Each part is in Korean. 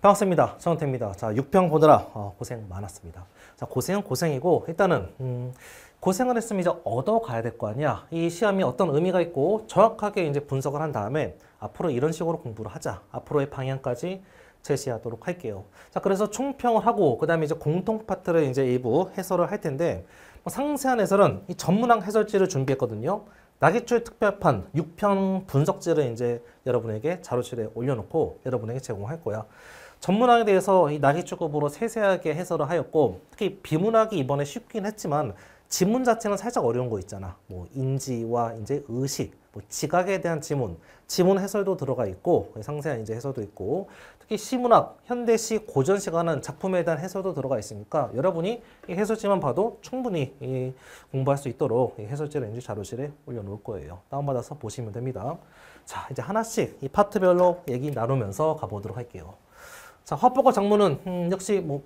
반갑습니다. 정태입니다 자, 6평 보느라 어, 고생 많았습니다. 자, 고생은 고생이고 일단은 음, 고생을 했으면 이제 얻어가야 될 거 아니야. 이 시험이 어떤 의미가 있고 정확하게 이제 분석을 한 다음에 앞으로 이런 식으로 공부를 하자. 앞으로의 방향까지 제시하도록 할게요. 자, 그래서 총평을 하고 그다음에 이제 공통 파트를 이제 일부 해설을 할 텐데 뭐 상세한 해설은 이 전문학 해설지를 준비했거든요. 나기출 특별판 6편 분석지를 이제 여러분에게 자료실에 올려놓고 여러분에게 제공할 거야. 전문학에 대해서 이낙기쪽으로 세세하게 해설을 하였고 특히 비문학이 이번에 쉽긴 했지만 지문 자체는 살짝 어려운 거 있잖아. 뭐 인지와 이제 의식, 뭐 지각에 대한 지문, 지문 해설도 들어가 있고 상세한 이제 해설도 있고 특히 시문학, 현대시, 고전시 가는 작품에 대한 해설도 들어가 있으니까 여러분이 이 해설지만 봐도 충분히 이 공부할 수 있도록 이 해설지를 이제 자료실에 올려놓을 거예요. 다운받아서 보시면 됩니다. 자 이제 하나씩 이 파트별로 얘기 나누면서 가보도록 할게요. 자, 화보고 장문은 음, 역시 뭐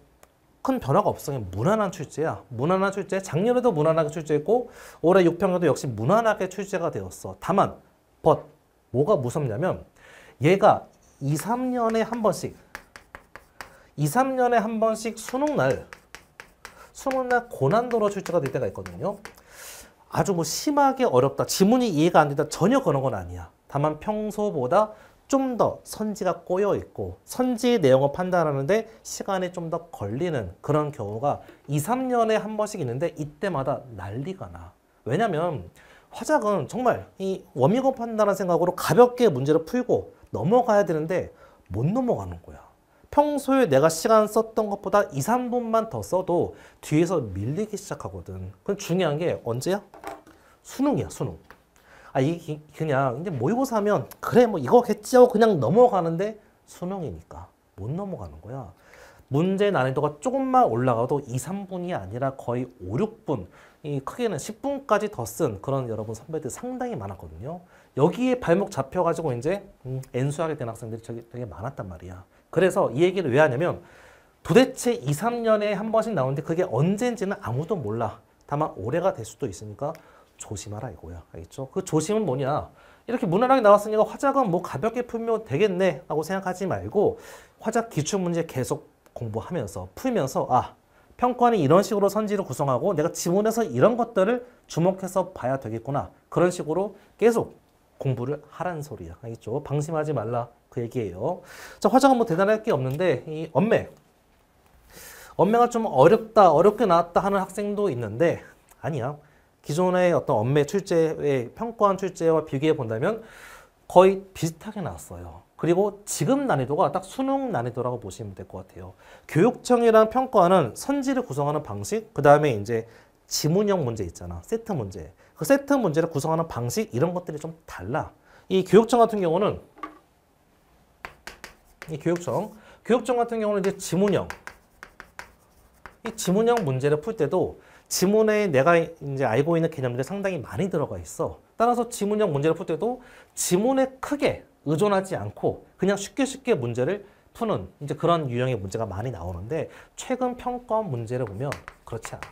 큰 변화가 없어. 요 무난한 출제야. 무난한 출제. 작년에도 무난하게 출제했고 올해 6평에도 역시 무난하게 출제가 되었어. 다만 벗 뭐가 무섭냐면 얘가 2, 3년에 한 번씩 2, 3년에 한 번씩 수능날 수능날 고난도로 출제가 될 때가 있거든요. 아주 뭐 심하게 어렵다. 지문이 이해가 안 된다. 전혀 그런 건 아니야. 다만 평소보다 좀더 선지가 꼬여 있고 선지의 내용을 판단하는데 시간이 좀 더 걸리는 그런 경우가 2, 3년에 한 번씩 있는데 이때마다 난리가 나. 왜냐면 화작은 정말 이 워밍업 한다는 생각으로 가볍게 문제를 풀고 넘어가야 되는데 못 넘어가는 거야. 평소에 내가 시간 썼던 것보다 2, 3분만 더 써도 뒤에서 밀리기 시작하거든. 그럼 중요한 게 언제야? 수능이야, 수능. 아 이게 그냥 이제 모의고사면 그래 뭐 이거겠지 하고 그냥 넘어가는데 수능이니까 못 넘어가는 거야. 문제 난이도가 조금만 올라가도 2, 3분이 아니라 거의 5, 6분, 이 크게는 10분까지 더 쓴 그런 여러분 선배들 상당히 많았거든요. 여기에 발목 잡혀가지고 이제 음, 엔수하게 된 학생들이 되게 많았단 말이야. 그래서 이 얘기를 왜 하냐면 도대체 2, 3년에 한 번씩 나오는데 그게 언제지는 아무도 몰라. 다만 올해가 될 수도 있으니까 조심하라 이거야. 알겠죠? 그 조심은 뭐냐? 이렇게 무난하게 나왔으니까 화작은 뭐 가볍게 풀면 되겠네 하고 생각하지 말고 화작 기출문제 계속 공부하면서 풀면서 아 평가는 이런 식으로 선지를 구성하고 내가 지문에서 이런 것들을 주목해서 봐야 되겠구나. 그런 식으로 계속 공부를 하란 소리야. 알겠죠? 방심하지 말라 그 얘기예요. 자, 화장은 뭐 대단할 게 없는데 이엄매엄매가좀 어렵다, 어렵게 나왔다 하는 학생도 있는데 아니야. 기존의 어떤 엄매 출제의 평가한 출제와 비교해 본다면 거의 비슷하게 나왔어요. 그리고 지금 난이도가 딱 수능 난이도라고 보시면 될 것 같아요. 교육청이랑 평가는 선지를 구성하는 방식, 그 다음에 이제 지문형 문제 있잖아. 세트 문제. 그 세트 문제를 구성하는 방식 이런 것들이 좀 달라. 이 교육청 같은 경우는 이 교육청, 교육청 같은 경우는 이제 지문형 이 지문형 문제를 풀 때도 지문에 내가 이제 알고 있는 개념들이 상당히 많이 들어가 있어. 따라서 지문형 문제를 풀 때도 지문에 크게 의존하지 않고 그냥 쉽게 쉽게 문제를 푸는 이제 그런 유형의 문제가 많이 나오는데 최근 평가원 문제를 보면 그렇지 않아.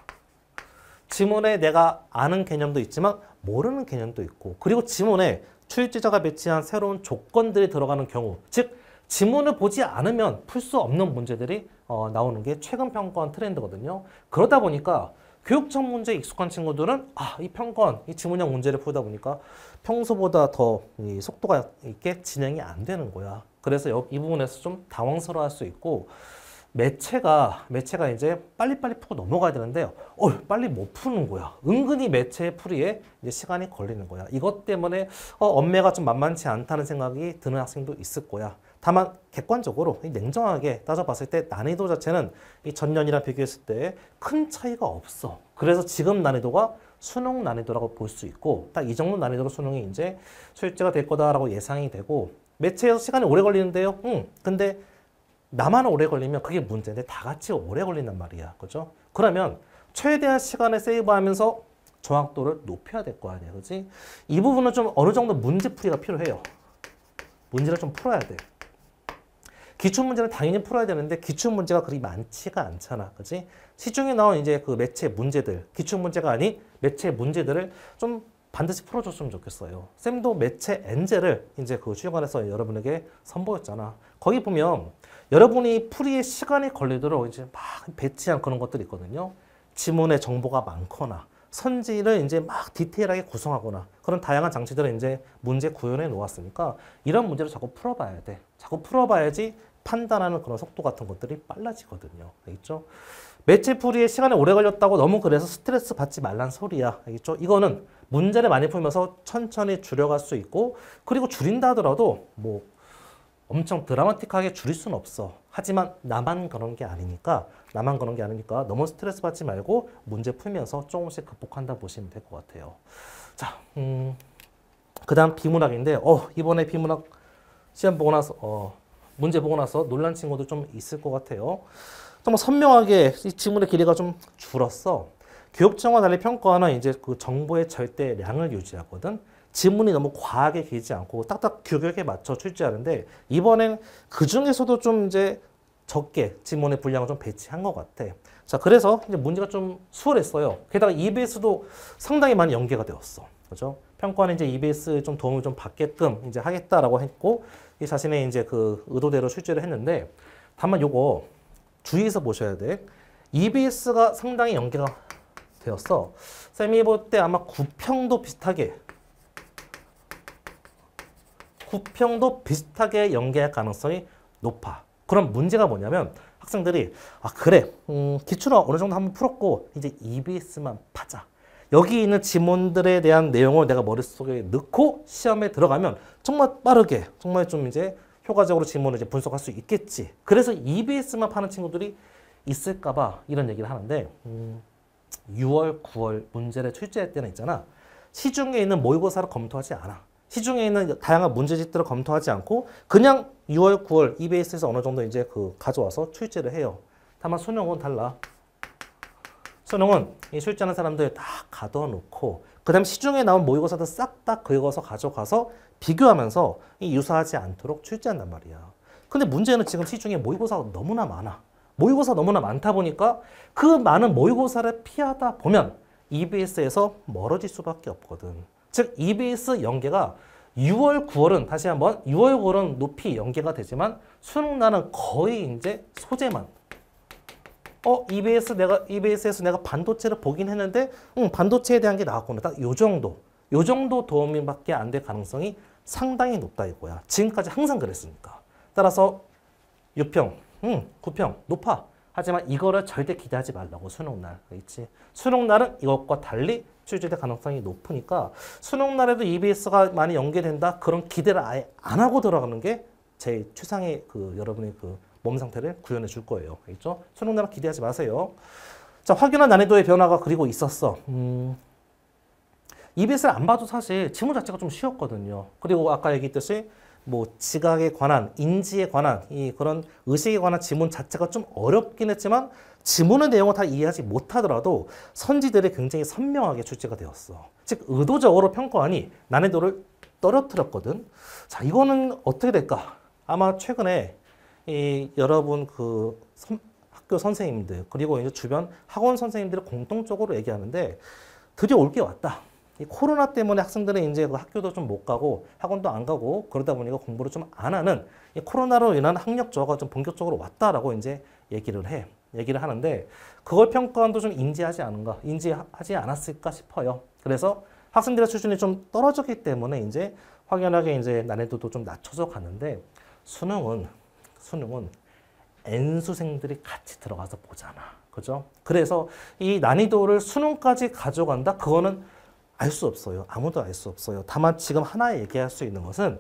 지문에 내가 아는 개념도 있지만 모르는 개념도 있고 그리고 지문에 출제자가 배치한 새로운 조건들이 들어가는 경우 즉 지문을 보지 않으면 풀 수 없는 문제들이 어, 나오는 게 최근 평가원 트렌드거든요. 그러다 보니까 교육청 문제에 익숙한 친구들은 아, 이 평건, 이 지문형 문제를 풀다 보니까 평소보다 더 속도가 있게 진행이 안 되는 거야. 그래서 이 부분에서 좀 당황스러워할 수 있고 매체가 매체가 이제 빨리빨리 풀고 넘어가야 되는데 어 빨리 못 푸는 거야 은근히 매체의 풀이에 이제 시간이 걸리는 거야 이것 때문에 어, 엄매가 좀 만만치 않다는 생각이 드는 학생도 있을 거야 다만 객관적으로 냉정하게 따져봤을 때 난이도 자체는 이 전년이랑 비교했을 때 큰 차이가 없어. 그래서 지금 난이도가 수능 난이도라고 볼 수 있고 딱 이 정도 난이도로 수능이 이제 출제가 될 거다라고 예상이 되고 매체에서 시간이 오래 걸리는데요. 응. 근데 나만 오래 걸리면 그게 문제인데 다 같이 오래 걸린단 말이야. 그죠? 그러면 최대한 시간을 세이브하면서 정확도를 높여야 될 거 아니야. 그지? 이 부분은 좀 어느 정도 문제풀이가 필요해요. 문제를 좀 풀어야 돼. 기출 문제는 당연히 풀어야 되는데 기출 문제가 그리 많지가 않잖아. 그지 시중에 나온 이제 그 매체 문제들, 기출 문제가 아닌 매체 문제들을 좀 반드시 풀어줬으면 좋겠어요. 쌤도 매체 엔젤을 이제 그 수요관에서 여러분에게 선보였잖아. 거기 보면 여러분이 풀이에 시간이 걸리도록 이제 막 배치한 그런 것들이 있거든요. 지문의 정보가 많거나 선지를 이제 막 디테일하게 구성하거나 그런 다양한 장치들을 이제 문제 구현해 놓았으니까 이런 문제를 자꾸 풀어봐야 돼. 자꾸 풀어봐야지 판단하는 그런 속도 같은 것들이 빨라지거든요. 알겠죠? 매치풀이에 시간이 오래 걸렸다고 너무 그래서 스트레스 받지 말란 소리야. 알겠죠? 이거는 문제를 많이 풀면서 천천히 줄여갈 수 있고 그리고 줄인다 하더라도 뭐 엄청 드라마틱하게 줄일 수는 없어. 하지만 나만 그런 게 아니니까 나만 그런 게 아니니까 너무 스트레스 받지 말고 문제 풀면서 조금씩 극복한다 보시면 될 것 같아요. 자, 음, 그 다음 비문학인데 어, 이번에 비문학 시험 보고 나서 어, 문제 보고 나서 놀란 친구도 좀 있을 것 같아요. 정말 뭐 선명하게 이 지문의 길이가 좀 줄었어. 교육청과 달리 평가는 이제 그 정보의 절대량을 유지하거든. 지문이 너무 과하게 길지 않고 딱딱 규격에 맞춰 출제하는데 이번엔 그 중에서도 좀 이제 적게 지문의 분량을 좀 배치한 것 같아. 자, 그래서 이제 문제가 좀 수월했어요. 게다가 EBS도 상당히 많이 연계가 되었어. 그죠? 평가는 이제 EBS 좀 도움을 좀 받게끔 이제 하겠다라고 했고 이 자신의 이제 그 의도대로 출제를 했는데 다만 요거 주의해서 보셔야 돼. EBS가 상당히 연계가 되었어. 쌤이 볼때 아마 구평도 비슷하게 구평도 비슷하게 연계할 가능성이 높아. 그럼 문제가 뭐냐면 학생들이 아 그래 음, 기출은 어느 정도 한번 풀었고 이제 EBS만 파자. 여기 있는 지문들에 대한 내용을 내가 머릿속에 넣고 시험에 들어가면 정말 빠르게 정말 좀 이제 효과적으로 지문을 이제 분석할 수 있겠지. 그래서 EBS만 파는 친구들이 있을까 봐 이런 얘기를 하는데 음, 6월, 9월 문제를 출제할 때는 있잖아. 시중에 있는 모의고사를 검토하지 않아. 시중에 있는 다양한 문제집들을 검토하지 않고 그냥 6월, 9월 EBS에서 어느 정도 이제 그 가져와서 출제를 해요. 다만 수능은 달라. 수능은 이 출제하는 사람들 다 가둬놓고 그 다음 시중에 나온 모의고사도 싹 다 긁어서 가져가서 비교하면서 이 유사하지 않도록 출제한단 말이야. 근데 문제는 지금 시중에 모의고사가 너무나 많아. 모의고사 너무나 많다 보니까 그 많은 모의고사를 피하다 보면 EBS에서 멀어질 수밖에 없거든. 즉 EBS 연계가 6월, 9월은 다시 한번 6월, 9월은 높이 연계가 되지만 수능 나는 거의 이제 소재만 어 EBS 내가 EBS에서 내가 반도체를 보긴 했는데 응, 반도체에 대한 게 나왔구나 딱 요 정도 요 정도 도움밖에 안 될 가능성이 상당히 높다 이거야 지금까지 항상 그랬으니까 따라서 6평 응, 9평 높아 하지만 이거를 절대 기대하지 말라고 수능날 그 있지 수능날은 이것과 달리 출제될 가능성이 높으니까 수능날에도 EBS가 많이 연계된다 그런 기대를 아예 안 하고 들어가는 게 제 최상의 그 여러분의 그몸 상태를 구현해 줄 거예요. 알겠죠? 수능나라 기대하지 마세요. 자, 확연한 난이도의 변화가 그리고 있었어. 음, EBS를 안 봐도 사실 지문 자체가 좀 쉬웠거든요. 그리고 아까 얘기했듯이 뭐 지각에 관한, 인지에 관한, 이 그런 의식에 관한 지문 자체가 좀 어렵긴 했지만 지문의 내용을 다 이해하지 못하더라도 선지들이 굉장히 선명하게 출제가 되었어. 즉 의도적으로 평가하니 난이도를 떨어뜨렸거든. 자 이거는 어떻게 될까? 아마 최근에 이 여러분 그 선, 학교 선생님들 그리고 이제 주변 학원 선생님들이 공통적으로 얘기하는데 드디어 올게 왔다. 이 코로나 때문에 학생들은 이제 그 학교도 좀 못 가고 학원도 안 가고 그러다 보니까 공부를 좀 안 하는 이 코로나로 인한 학력 저하가 좀 본격적으로 왔다라고 이제 얘기를 해. 얘기를 하는데 그걸 평가원도 좀 인지하지 않은가 인지하지 않았을까 싶어요. 그래서 학생들의 수준이 좀 떨어졌기 때문에 이제 확연하게 이제 난이도도 좀 낮춰져 가는데 수능은 수능은 N수생들이 같이 들어가서 보잖아. 그죠? 그래서 이 난이도를 수능까지 가져간다? 그거는 알 수 없어요. 아무도 알 수 없어요. 다만 지금 하나 얘기할 수 있는 것은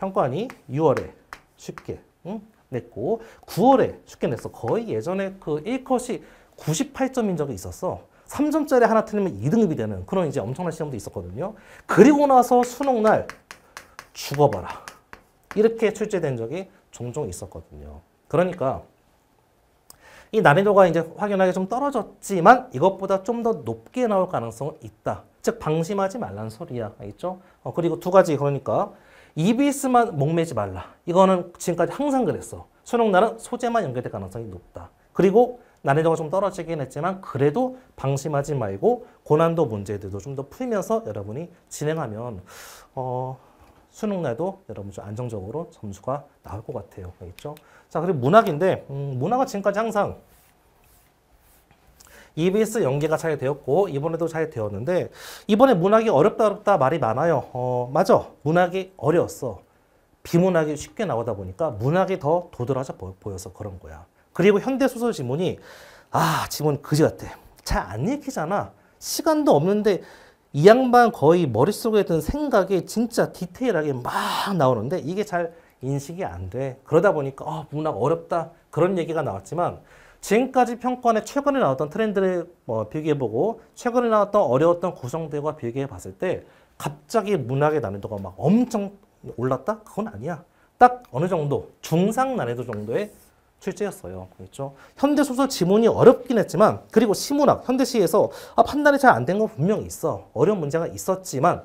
평관이 6월에 쉽게 응? 냈고 9월에 쉽게 냈어. 거의 예전에 그 1컷이 98점인 적이 있었어. 3점짜리 하나 틀리면 2등급이 되는 그런 이제 엄청난 시험도 있었거든요. 그리고 나서 수능날 죽어봐라. 이렇게 출제된 적이 종종 있었거든요. 그러니까 이 난이도가 이제 확연하게 좀 떨어졌지만 이것보다 좀 더 높게 나올 가능성은 있다. 즉 방심하지 말라는 소리야. 있죠? 어, 그리고 두 가지 그러니까 EBS만 목매지 말라. 이거는 지금까지 항상 그랬어. 수능날은 소재만 연결될 가능성이 높다. 그리고 난이도가 좀 떨어지긴 했지만 그래도 방심하지 말고 고난도 문제들도 좀 더 풀면서 여러분이 진행하면 어, 수능 내도 여러분 좀 안정적으로 점수가 나올 것 같아요. 있죠? 자, 그리고 문학인데 음, 문학은 지금까지 항상 EBS 연계가 잘 되었고 이번에도 잘 되었는데 이번에 문학이 어렵다 어렵다 말이 많아요. 어, 맞아. 문학이 어려웠어. 비문학이 쉽게 나오다 보니까 문학이 더 도드라져 보여서 그런 거야. 그리고 현대소설 지문이 아 지문 그지 같아. 잘안 읽히잖아. 시간도 없는데 이 양반 거의 머릿속에 든 생각이 진짜 디테일하게 막 나오는데 이게 잘 인식이 안 돼. 그러다 보니까 어, 문학 어렵다 그런 얘기가 나왔지만 지금까지 평권에 최근에 나왔던 트렌드를 뭐 비교해보고 최근에 나왔던 어려웠던 구성대와 비교해봤을 때 갑자기 문학의 난이도가 막 엄청 올랐다? 그건 아니야. 딱 어느 정도 중상 난이도 정도의 출제였어요. 그렇죠? 현대 소설 지문이 어렵긴 했지만 그리고 시문학, 현대시에서 아, 판단이 잘 안 된 건 분명히 있어. 어려운 문제가 있었지만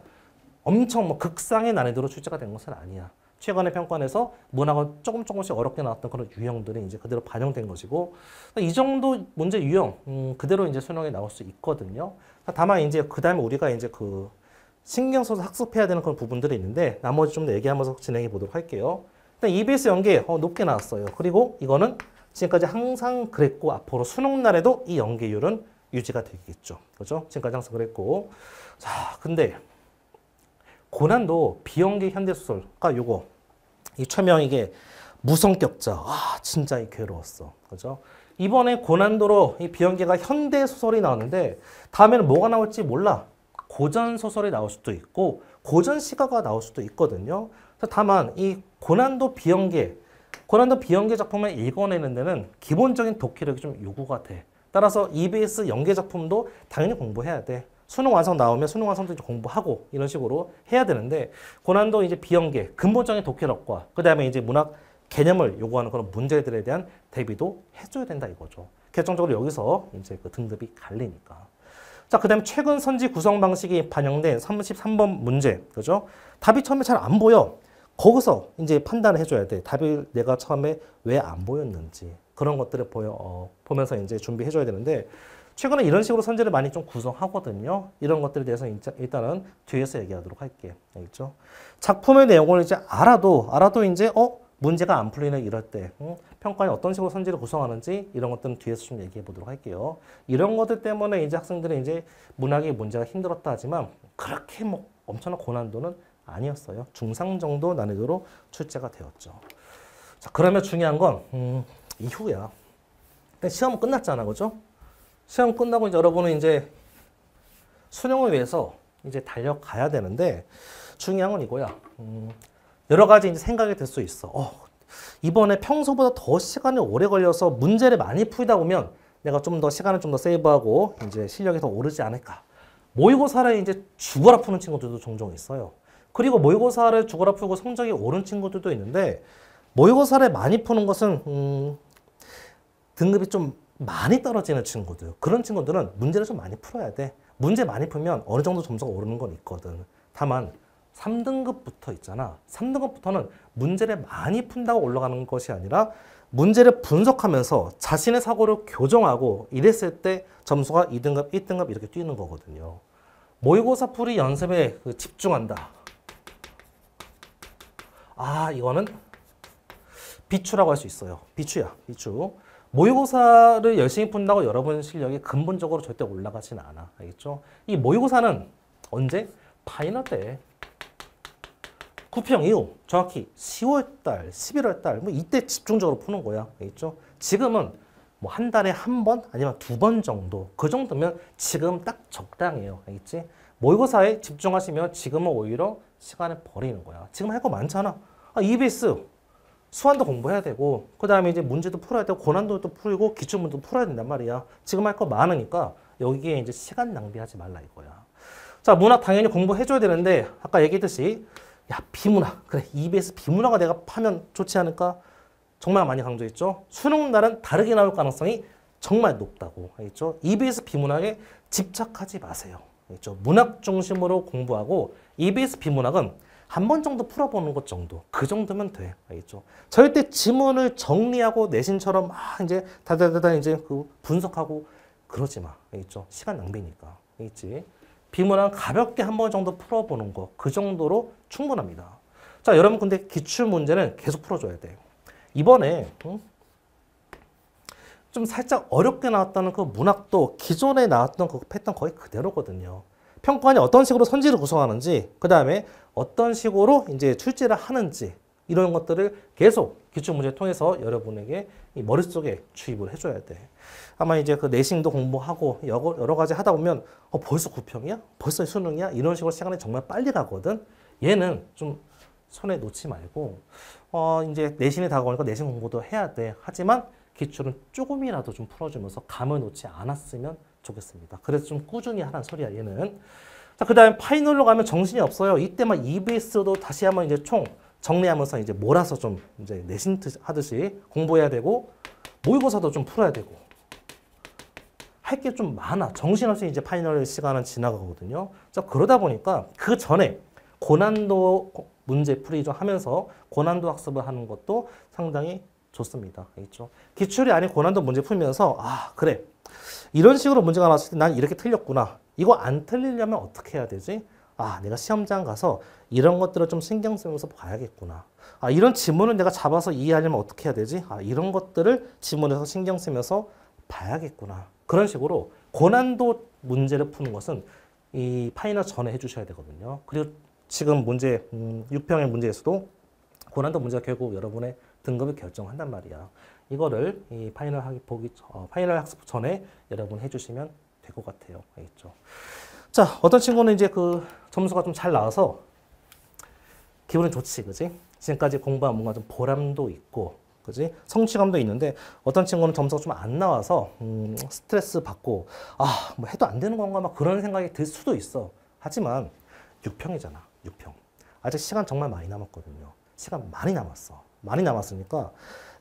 엄청 뭐 극상의 난이도로 출제가 된 것은 아니야. 최근의 평가에서 문학은 조금 조금씩 어렵게 나왔던 그런 유형들이 이제 그대로 반영된 것이고 이 정도 문제 유형 음, 그대로 이제 수능에 나올 수 있거든요. 다만 이제 그 다음에 우리가 이제 그 신경 써서 학습해야 되는 그런 부분들이 있는데 나머지 좀 더 얘기하면서 진행해 보도록 할게요. 일단 EBS 연계 어, 높게 나왔어요. 그리고 이거는 지금까지 항상 그랬고 앞으로 수능 날에도 이 연계율은 유지가 되겠죠. 그렇죠? 지금까지 항상 그랬고 자 근데 고난도 비연계 현대소설 아 요거 이 최명 이게 무성격자 아 진짜 괴로웠어. 그렇죠? 이번에 고난도로 이 비연계가 현대 소설이 나왔는데 다음에는 뭐가 나올지 몰라. 고전 소설이 나올 수도 있고 고전 시가가 나올 수도 있거든요. 다만 이 고난도 비연계, 고난도 비연계 작품을 읽어내는 데는 기본적인 독해력이 좀 요구가 돼. 따라서 EBS 연계 작품도 당연히 공부해야 돼. 수능 완성 나오면 수능 완성도 이제 공부하고 이런 식으로 해야 되는데 고난도 이제 비연계, 근본적인 독해력과 그다음에 이제 문학 개념을 요구하는 그런 문제들에 대한 대비도 해줘야 된다 이거죠. 결정적으로 여기서 이제 그 등급이 갈리니까. 자, 그 다음에 최근 선지 구성 방식이 반영된 33번 문제, 그죠? 답이 처음에 잘 안 보여. 거기서 이제 판단을 해줘야 돼. 답이 내가 처음에 왜 안 보였는지 그런 것들을 보여, 어, 보면서 이제 준비해줘야 되는데 최근에 이런 식으로 선제를 많이 좀 구성하거든요. 이런 것들에 대해서 일단은 뒤에서 얘기하도록 할게. 알겠죠? 작품의 내용을 이제 알아도, 알아도 이제, 어? 문제가 안 풀리는 이럴 때, 응? 평가에 어떤 식으로 선제를 구성하는지 이런 것들은 뒤에서 좀 얘기해 보도록 할게요. 이런 것들 때문에 이제 학생들은 이제 문학의 문제가 힘들었다 하지만 그렇게 뭐 엄청난 고난도는 아니었어요. 중상 정도 난이도로 출제가 되었죠. 자, 그러면 중요한 건 음, 이후야. 그러니까 시험 은 끝났잖아, 그죠? 시험 끝나고 이제 여러분은 이제 수능을 위해서 이제 달려가야 되는데 중요한 건 이거야. 음, 여러 가지 이제 생각이 들 수 있어. 어, 이번에 평소보다 더 시간이 오래 걸려서 문제를 많이 풀다 보면 내가 좀 더 시간을 좀 더 세이브하고 이제 실력이 더 오르지 않을까. 모의고사를 이제 죽어라 푸는 친구들도 종종 있어요. 그리고 모의고사를 죽어라 풀고 성적이 오른 친구들도 있는데 모의고사를 많이 푸는 것은 음, 등급이 좀 많이 떨어지는 친구들 그런 친구들은 문제를 좀 많이 풀어야 돼 문제 많이 풀면 어느 정도 점수가 오르는 건 있거든 다만 3등급부터 있잖아 3등급부터는 문제를 많이 푼다고 올라가는 것이 아니라 문제를 분석하면서 자신의 사고를 교정하고 이랬을 때 점수가 2등급, 1등급 이렇게 뛰는 거거든요. 모의고사 풀이 연습에 그 집중한다. 아 이거는 비추라고 할 수 있어요. 비추야, 비추. 모의고사를 열심히 푼다고 여러분 실력이 근본적으로 절대 올라가진 않아. 알겠죠? 이 모의고사는 언제? 파이널 때. 구평 이후 정확히 10월달, 11월달 뭐 이때 집중적으로 푸는 거야. 알겠죠? 지금은 뭐 한 달에 한 번 아니면 두 번 정도 그 정도면 지금 딱 적당해요. 알겠지? 모의고사에 집중하시면 지금은 오히려 시간을 버리는 거야. 지금 할 거 많잖아. 아, EBS 수완도 공부해야 되고 그 다음에 이제 문제도 풀어야 되고 고난도도 풀고 기출문도 풀어야 된단 말이야. 지금 할 거 많으니까 여기에 이제 시간 낭비하지 말라 이거야. 자 문학 당연히 공부해줘야 되는데 아까 얘기했듯이 야 비문학 그래 EBS 비문학을 내가 파면 좋지 않을까? 정말 많이 강조했죠. 수능 날은 다르게 나올 가능성이 정말 높다고 했겠죠 EBS 비문학에 집착하지 마세요. 알겠죠? 그렇죠? 문학 중심으로 공부하고 EBS 비문학은 한 번 정도 풀어보는 것 정도 그 정도면 돼 알겠죠? 절대 지문을 정리하고 내신처럼 막 이제 다다다다 이제 그 분석하고 그러지 마 알겠죠? 시간 낭비니까 알겠지? 비문학 가볍게 한 번 정도 풀어보는 거 그 정도로 충분합니다. 자 여러분 근데 기출 문제는 계속 풀어줘야 돼 이번에 좀 살짝 어렵게 나왔다는 그 문학도 기존에 나왔던 그 패턴 거의 그대로거든요. 평가원이 어떤 식으로 선지를 구성하는지 그 다음에 어떤 식으로 이제 출제를 하는지 이런 것들을 계속 기출문제 통해서 여러분에게 이 머릿속에 주입을 해줘야 돼. 아마 이제 그 내신도 공부하고 여러 가지 하다 보면 어, 벌써 9평이야 벌써 수능이야? 이런 식으로 시간이 정말 빨리 가거든. 얘는 좀 손에 놓지 말고 어 이제 내신이 다가오니까 내신 공부도 해야 돼. 하지만 기출은 조금이라도 좀 풀어주면서 감을 놓지 않았으면 좋겠습니다. 그래서 좀 꾸준히 하라는 소리야 얘는. 자, 그 다음에 파이널로 가면 정신이 없어요. 이때만 EBS도 다시 한번 이제 총 정리하면서 이제 몰아서 좀 이제 내신 하듯이 공부해야 되고 모의고사도 좀 풀어야 되고 할 게 좀 많아. 정신없이 이제 파이널 시간은 지나가거든요. 자, 그러다 보니까 그 전에 고난도 문제 풀이 좀 하면서 고난도 학습을 하는 것도 상당히 좋습니다. 알겠죠? 기출이 아닌 고난도 문제 풀면서 아, 그래. 이런 식으로 문제가 나왔을 때 난 이렇게 틀렸구나. 이거 안 틀리려면 어떻게 해야 되지? 아, 내가 시험장 가서 이런 것들을 좀 신경 쓰면서 봐야겠구나. 아, 이런 지문을 내가 잡아서 이해하려면 어떻게 해야 되지? 아, 이런 것들을 지문에서 신경 쓰면서 봐야겠구나. 그런 식으로 고난도 문제를 푸는 것은 이 파이널 전에 해주셔야 되거든요. 그리고 지금 문제, 음, 6평의 문제에서도 고난도 문제가 결국 여러분의 등급을 결정한단 말이야. 이거를 이 파이널 학습 보기 어, 파이널 학습 전에 여러분 해주시면 될 것 같아요. 알겠죠? 자, 어떤 친구는 이제 그 점수가 좀 잘 나와서 기분은 좋지, 그지? 지금까지 공부한 뭔가 좀 보람도 있고, 그지? 성취감도 있는데 어떤 친구는 점수가 좀 안 나와서 음, 스트레스 받고 아, 뭐 해도 안 되는 건가 막 그런 생각이 들 수도 있어. 하지만 6평이잖아, 6평. 아직 시간 정말 많이 남았거든요. 시간 많이 남았어. 많이 남았으니까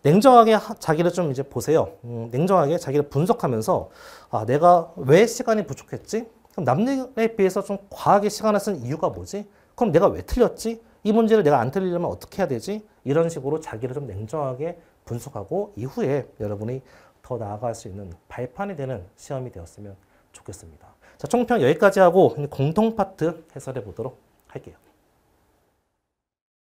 냉정하게 자기를 좀 이제 보세요. 음, 냉정하게 자기를 분석하면서 아, 내가 왜 시간이 부족했지? 그럼 남들에 비해서 좀 과하게 시간을 쓴 이유가 뭐지? 그럼 내가 왜 틀렸지? 이 문제를 내가 안 틀리려면 어떻게 해야 되지? 이런 식으로 자기를 좀 냉정하게 분석하고 이후에 여러분이 더 나아갈 수 있는 발판이 되는 시험이 되었으면 좋겠습니다. 자, 총평 여기까지 하고 공통 파트 해설해 보도록 할게요.